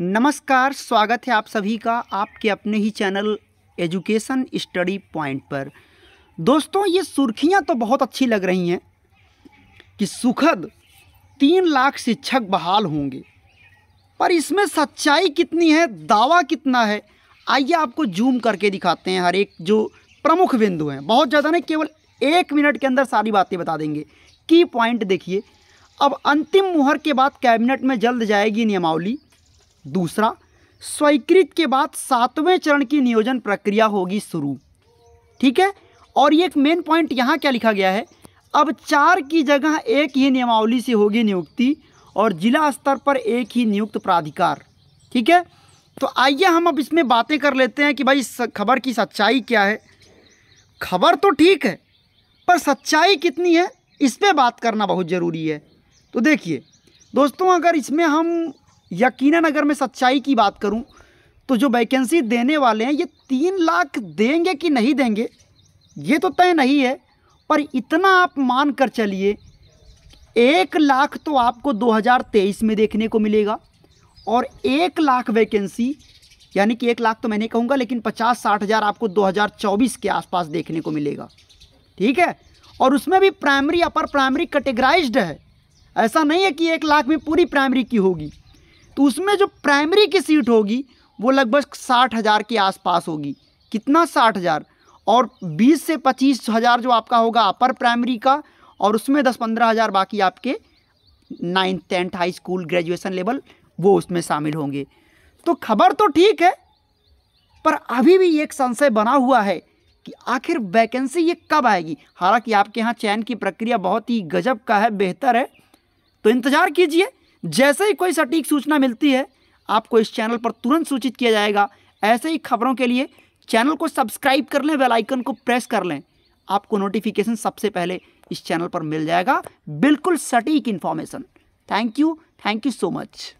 नमस्कार स्वागत है आप सभी का आपके अपने ही चैनल एजुकेशन स्टडी पॉइंट पर दोस्तों ये सुर्खियां तो बहुत अच्छी लग रही हैं कि सुखद तीन लाख शिक्षक बहाल होंगे पर इसमें सच्चाई कितनी है दावा कितना है आइए आपको जूम करके दिखाते हैं हर एक जो प्रमुख बिंदु हैं बहुत ज़्यादा नहीं केवल एक मिनट के अंदर सारी बातें बता देंगे की पॉइंट देखिए अब अंतिम मुहर के बाद कैबिनेट में जल्द जाएगी नियमावली दूसरा स्वीकृत के बाद सातवें चरण की नियोजन प्रक्रिया होगी शुरू ठीक है और ये एक मेन पॉइंट यहाँ क्या लिखा गया है अब चार की जगह एक ही नियमावली से होगी नियुक्ति और जिला स्तर पर एक ही नियुक्त प्राधिकार ठीक है तो आइए हम अब इसमें बातें कर लेते हैं कि भाई खबर की सच्चाई क्या है खबर तो ठीक है पर सच्चाई कितनी है इस पर बात करना बहुत ज़रूरी है तो देखिए दोस्तों अगर इसमें हम यकीनन अगर मैं सच्चाई की बात करूं तो जो वैकेंसी देने वाले हैं ये तीन लाख देंगे कि नहीं देंगे ये तो तय नहीं है पर इतना आप मान कर चलिए एक लाख तो आपको 2023 में देखने को मिलेगा और एक लाख वैकेंसी यानी कि एक लाख तो मैं नहीं कहूँगा लेकिन पचास साठ हज़ार आपको 2024 के आसपास देखने को मिलेगा ठीक है और उसमें भी प्राइमरी अपर प्राइमरी कैटेगराइज्ड है ऐसा नहीं है कि एक लाख में पूरी प्राइमरी की होगी तो उसमें जो प्राइमरी की सीट होगी वो लगभग साठ हज़ार के आसपास होगी कितना साठ हज़ार और बीस से पच्चीस हज़ार जो आपका होगा अपर प्राइमरी का और उसमें दस पंद्रह हज़ार बाकी आपके ninth tenth high school graduation level वो उसमें शामिल होंगे तो खबर तो ठीक है पर अभी भी एक संशय बना हुआ है कि आखिर वैकेंसी ये कब आएगी हालांकि आपके यहाँ चयन की प्रक्रिया बहुत ही गजब का है बेहतर है तो इंतज़ार कीजिए जैसे ही कोई सटीक सूचना मिलती है आपको इस चैनल पर तुरंत सूचित किया जाएगा ऐसे ही खबरों के लिए चैनल को सब्सक्राइब कर लें बेल आइकन को प्रेस कर लें आपको नोटिफिकेशन सबसे पहले इस चैनल पर मिल जाएगा बिल्कुल सटीक information thank you thank you so much